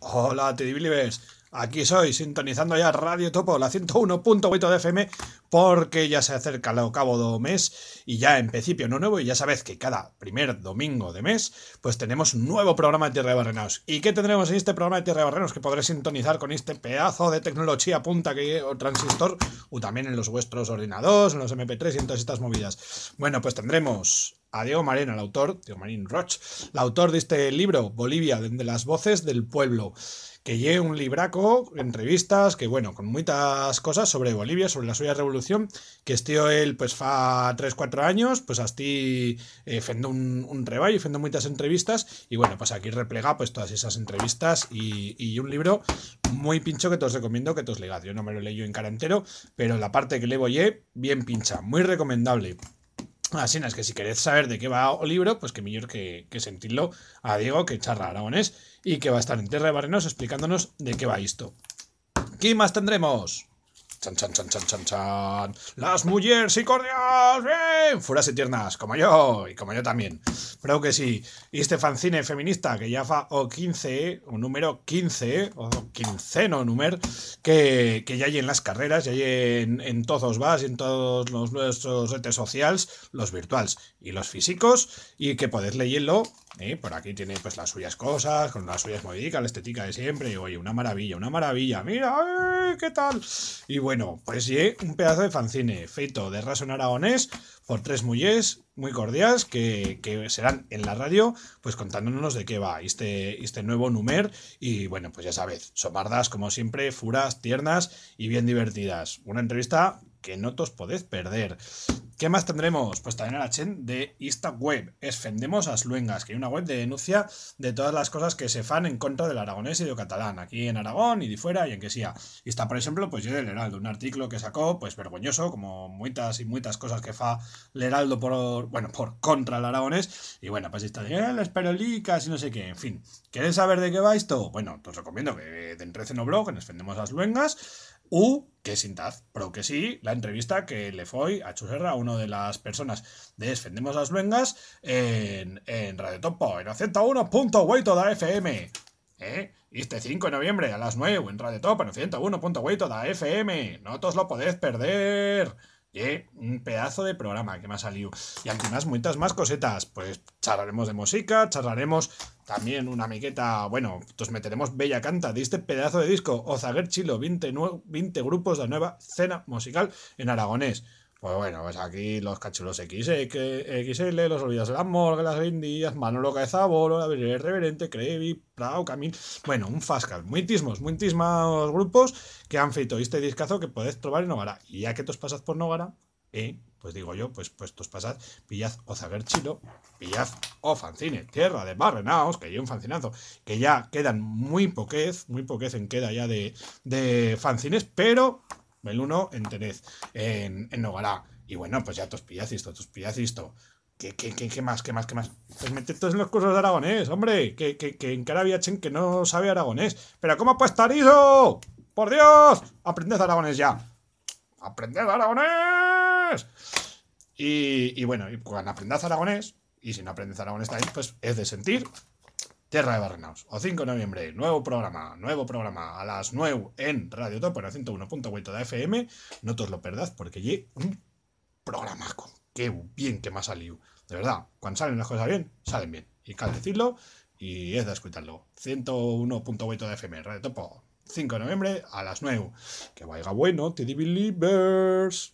Hola, Tedibilibes. Aquí soy, sintonizando ya Radio Topo, la 101.8 de FM, porque ya se acerca el cabo de mes y ya en principio no nuevo. Y ya sabéis que cada primer domingo de mes, pues tenemos un nuevo programa de Tierra de Barrenos ¿Y qué tendremos en este programa de Tierra de Barrenos? Que podré sintonizar con este pedazo de tecnología punta que o transistor, o también en los vuestros ordenadores, en los MP3 y en todas estas movidas. Bueno, pues tendremos a Diego Marín, el autor, Diego Marín Roch, el autor de este libro, Bolivia, de las voces del pueblo, que lleve un libraco, entrevistas, que bueno, con muchas cosas sobre Bolivia, sobre la suya revolución, que estío él pues fa 3-4 años, pues así eh, fendo un, un fendo muchas entrevistas, y bueno, pues aquí replega pues todas esas entrevistas y, un libro muy pincho que te os recomiendo que te os legad, Yo no me lo leí en cara entero, pero la parte que le voy bien pincha, muy recomendable. Así es que si queréis saber de qué va el libro, pues que mejor que, que sentirlo a Diego, que charla aragonés, y que va a estar en Tierra de Barrenos explicándonos de qué va esto. ¿Qué más tendremos? Chan, chan, chan, chan, chan, chan. Las mujeres y cordiales! bien, fueras y tiernas, como yo, y como yo también. Creo que sí. Y este fanzine feminista que ya va o 15, o número 15, o quinceno número, que, ya hay en las carreras, ya hay en, en todos vas, en todos los nuestros redes sociales, los virtuales y los físicos, y que podéis leerlo. ¿eh? Por aquí tiene pues las suyas cosas, con las suyas modicas, la estética de siempre, y oye, una maravilla, una maravilla, mira, eh, qué tal. Y bueno, bueno, pues sí, un pedazo de fanzine feito de raso en aragonés por tres mujeres muy cordiales que, que, serán en la radio, pues contándonos de qué va este, este nuevo numer. Y bueno, pues ya sabéis, somardas, como siempre, furas, tiernas y bien divertidas. Una entrevista que no os podéis perder. ¿Qué más tendremos? Pues también a la chen de esta web. Esfendemos a Luengas, que hay una web de denuncia de todas las cosas que se fan en contra del aragonés y del catalán, aquí en Aragón y de fuera y en que sea. Y está, por ejemplo, pues yo del Heraldo, un artículo que sacó, pues vergonzoso, como muchas y muchas cosas que fa el Heraldo por, bueno, por contra el aragonés. Y bueno, pues está de eh, las perolicas y no sé qué, en fin. ¿Queréis saber de qué va esto? Bueno, pues os recomiendo que de en o blog, en Esfendemos las Luengas, u que sin pero que sí, la entrevista que le fue a Chuserra, una de las personas de Defendemos las Vengas, en, en Radio Topo, en 101.8 FM. ¿Eh? Este 5 de noviembre a las 9 en Radio Top, en 101.8 da FM. No os lo podéis perder. ¿Eh? Un pedazo de programa que me ha salido. Y además, muchas más cosetas. Pues charlaremos de música, charlaremos también una miqueta, bueno, pues meteremos Bella Canta de este pedazo de disco, Ozaguer Chilo, 20, grupos de nueva cena musical en aragonés. Pues bueno, pues aquí los cachulos XL, los de la morgue, las vendillas Manolo Caezabolo, la Reverente, Crevi, Prado, Camil. Bueno, un fascal, muy tismos, muy tismos grupos que han feito este discazo que podéis probar en Nogara. Y ya que tú pasas por Nogara, y, pues digo yo, pues pues puestos pasad, pillad chilo pillaz o fancines tierra de barrenaos, que hay un fancinazo, que ya quedan muy poquez, muy poquez en queda ya de, de fancines, pero el uno en Tenez, en, en Nogará. Y bueno, pues ya tos pillad esto, tos pillad esto. ¿Qué, más? ¿Qué más? ¿Qué más? Pues meted todos los cursos de aragonés, hombre. Que, que, que en Carabiachen que no sabe aragonés. ¡Pero cómo estar eso! ¡Por Dios! ¡Aprended aragonés ya! ¡Aprended aragonés! Y, bueno, y cuando aprendas aragonés, y si no aprendes aragonés también, pues es de sentir Tierra de barrenaos O 5 de noviembre, nuevo programa, nuevo programa a las 9 en Radio Top, en el 101.8 de FM. No te lo perdás porque allí un programa Qué bien que me ha salido. De verdad, cuando salen las cosas bien, salen bien. Y cal decirlo, y es de escucharlo. 101.8 de FM, Radio Topo. 5 de noviembre a las 9. Que vaya bueno, Tiddy Believers.